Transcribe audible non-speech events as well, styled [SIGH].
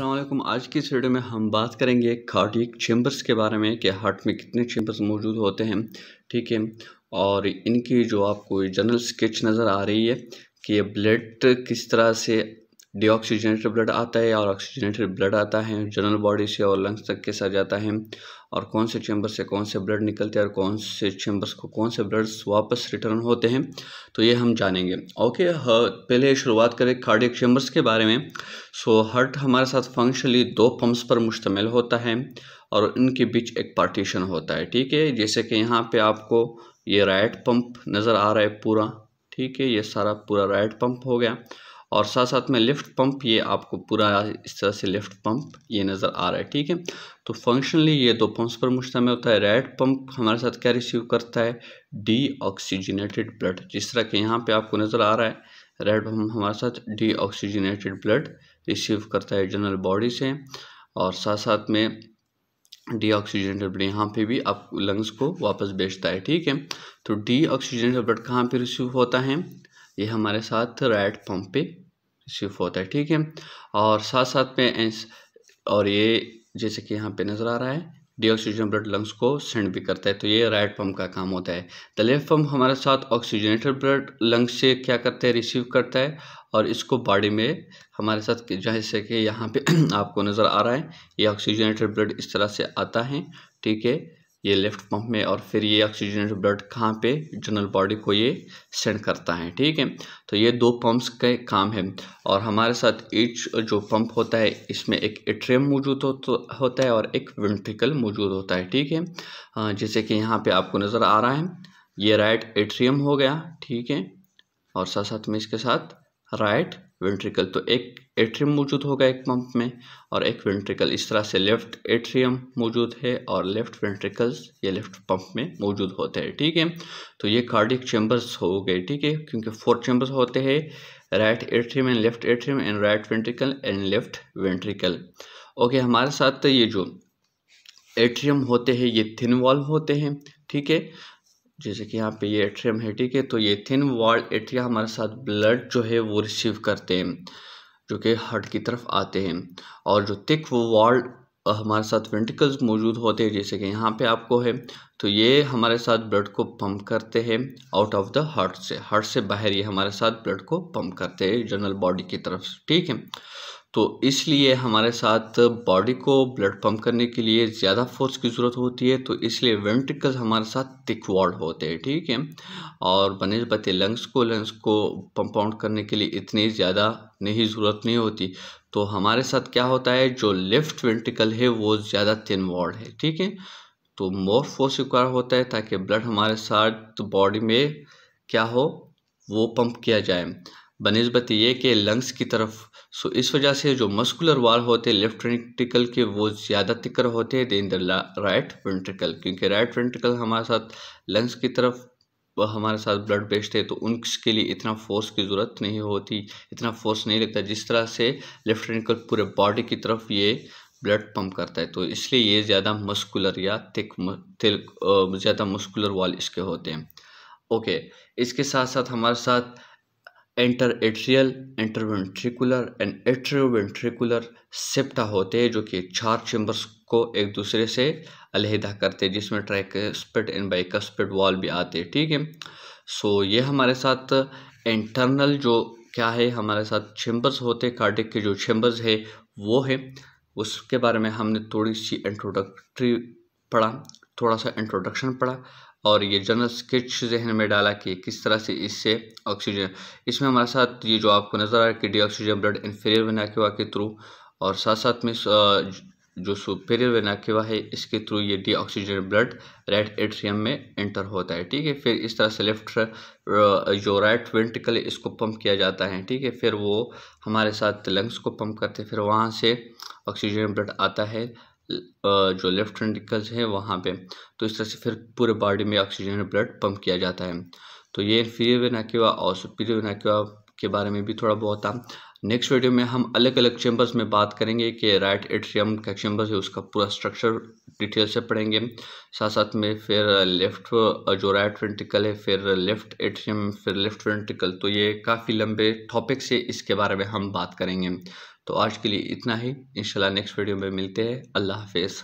असलम आज की इस वीडियो में हम बात करेंगे कार्डिक चेम्बर्स के बारे में कि हार्ट में कितने चेम्बर्स मौजूद होते हैं ठीक है और इनकी जो आपको जनरल स्केच नज़र आ रही है कि ये ब्लड किस तरह से डिऑक्सीजनेटेड ब्लड आता है और ऑक्सीजनेटेड ब्लड आता है जनरल बॉडी से और लंग्स तक के साथ जाता है और कौन से चैम्बर से कौन से ब्लड निकलते हैं और कौन से चैम्बर्स को कौन से ब्लड्स वापस रिटर्न होते हैं तो ये हम जानेंगे ओके पहले शुरुआत करें कार्डियक चैम्बर्स के बारे में सो हर्ट हमारे साथ फंक्शनली दो पम्प्स पर मुश्तमिल होता है और इनके बीच एक पार्टीशन होता है ठीक है जैसे कि यहाँ पर आपको ये राइट पम्प नज़र आ रहा है पूरा ठीक है ये सारा पूरा राइट पम्प हो गया और साथ साथ में लिफ्ट पंप ये आपको पूरा इस तरह से लिफ्ट पंप ये नज़र आ रहा है ठीक है तो फंक्शनली ये दो पंप्स पर मुश्तम होता है रेड पंप हमारे साथ क्या रिसीव करता है डी ऑक्सीजनेटेड ब्लड जिस तरह के यहाँ पे आपको नज़र आ रहा है रेड पंप हमारे साथ डी ऑक्सीजनेटेड ब्लड रिसीव करता है जनरल बॉडी से और साथ साथ में डी ऑक्सीजनेटेड ब्लड यहाँ पर भी आप लंग्स को वापस बेचता है ठीक है तो डी ऑक्सीजनेटेड ब्लड कहाँ पर रिसीव होता है ये हमारे साथ रेड पंप पे रिसीव होता है ठीक है और साथ साथ में और ये जैसे कि यहाँ पे नज़र आ रहा है ऑक्सीजन ब्लड लंग्स को सेंड भी करता है तो ये राइट पम्प का काम होता है द लेफ्ट पम्प हमारे साथ ऑक्सीजनेटेड ब्लड लंग्स से क्या करता है रिसीव करता है और इसको बॉडी में हमारे साथ जैसे कि यहाँ पे [CLEARS THROAT] आपको नज़र आ रहा है ये ऑक्सीजनेटेड ब्लड इस तरह से आता है ठीक है ये लेफ्ट पंप में और फिर ये ऑक्सीजन ब्लड कहाँ पे जनरल बॉडी को ये सेंड करता है ठीक है तो ये दो पंप्स का काम है और हमारे साथ ईच जो पंप होता है इसमें एक एट्रियम मौजूद हो, तो होता है और एक वेंट्रिकल मौजूद होता है ठीक है जैसे कि यहाँ पे आपको नज़र आ रहा है ये राइट एट्रियम हो गया ठीक है और साथ साथ में इसके साथ राइट वेंट्रिकल तो एक एट्रियम मौजूद होगा एक पंप में और एक वेंट्रिकल इस तरह से लेफ्ट एट्रियम मौजूद है और लेफ्ट वेंट्रिकल्स ये लेफ्ट पंप में मौजूद होते हैं ठीक है तो ये कार्डिक चैम्बर्स हो गए ठीक है क्योंकि फोर चैम्बर्स होते हैं right atrium and left atrium and right ventricle and left ventricle okay हमारे साथ ये जो एट्रियम होते हैं ये थिन वॉल्व होते हैं ठीक है जैसे कि यहाँ पे ये एट्रियम है ठीक है तो ये थिन वॉल एट्रिया हमारे साथ ब्लड जो है वो रिसीव करते हैं जो कि हार्ट की तरफ आते हैं और जो थिक वॉल हमारे साथ वेंटिकल्स मौजूद होते हैं जैसे कि यहाँ पे आपको है तो ये हमारे साथ ब्लड को पंप करते हैं आउट ऑफ द हार्ट से हार्ट से बाहर ये हमारे साथ ब्लड को पम्प करते हैं जनरल बॉडी की तरफ ठीक है तो इसलिए हमारे साथ बॉडी को ब्लड पंप करने के लिए ज़्यादा फोर्स की ज़रूरत होती है तो इसलिए वेंट्रिकल्स हमारे साथ तिकवाड़ होते हैं ठीक है और बनस्बत लंग्स को लंग्स को पंप आउट करने के लिए इतनी ज़्यादा नहीं ज़रूरत नहीं होती तो हमारे साथ क्या होता है जो लेफ़्ट वेंट्रिकल है वो ज़्यादा थिन वॉल्ड है ठीक है तो मोर फोर्स रिक्वायर होता है ताकि ब्लड हमारे साथ बॉडी में क्या हो वो पंप किया जाए बनस्बत ये कि लंग्स की तरफ सो इस वजह से जो मस्कुलर वाल होते हैं लेफ्ट वेंट्रिकल के वो ज़्यादा तिकर होते हैं देन द राइट वेंट्रिकल क्योंकि राइट वेंट्रिकल हमारे साथ लंग्स की तरफ हमारे साथ ब्लड बेचते हैं तो उनके लिए इतना फोर्स की ज़रूरत नहीं होती इतना फोर्स नहीं लगता जिस तरह से लेफ्ट वेंट्रिकल पूरे बॉडी की तरफ ये ब्लड पंप करता है तो इसलिए ये ज़्यादा मस्कुलर या तिक ज़्यादा मस्कुलर वाल इसके होते हैं ओके इसके साथ साथ हमारे साथ interatrial interventricular and atrioventricular septa होते हैं जो कि चार चेम्बर्स को एक दूसरे से अलहदा करते हैं जिसमें ट्रैकस्पेट एंड बाइकस्पेट वॉल भी आते हैं ठीक है सो ये हमारे साथ इंटरनल जो क्या है हमारे साथ चेम्बर्स होते हैं कार्डिक के जो चेम्बर्स है वो है उसके बारे में हमने थोड़ी सी इंट्रोडक्ट्री पढ़ा थोड़ा सा इंट्रोडक्शन पढ़ा और ये जनरल स्केच जहन में डाला कि किस तरह से इससे ऑक्सीजन इसमें हमारे साथ ये जो आपको नज़र आ रहा है कि de oxygen blood inferior vena के थ्रू और साथ साथ में जो सुपेरियर वेना है इसके थ्रू ये de oxygen blood right atrium में एंटर होता है ठीक है फिर इस तरह से लेफ्ट जो राइट वेंटिकल इसको पम्प किया जाता है ठीक है फिर वो हमारे साथ लंग्स को पम्प करते फिर वहाँ से ऑक्सीजन ब्लड आता है जो लेफ्ट वेंट्रिकल्स है वहाँ पे तो इस तरह से फिर पूरे बॉडी में ऑक्सीजन ब्लड पंप किया जाता है तो ये इन्फीरियर वेनाक्यूवा और सुपीरियर वेनाक्यूवा के बारे में भी थोड़ा बहुत था नेक्स्ट वीडियो में हम अलग अलग चैम्बर्स में बात करेंगे कि राइट एट्रियम का चैम्बर्स है उसका पूरा स्ट्रक्चर डिटेल से पढ़ेंगे साथ साथ में फिर लेफ्ट जो राइट वेंटिकल है फिर लेफ्ट एट्रियम फिर लेफ्ट वेंटिकल तो ये काफ़ी लंबे टॉपिक से इसके बारे में हम बात करेंगे तो आज के लिए इतना ही इंशाल्लाह नेक्स्ट वीडियो में मिलते हैं अल्लाह हाफिज़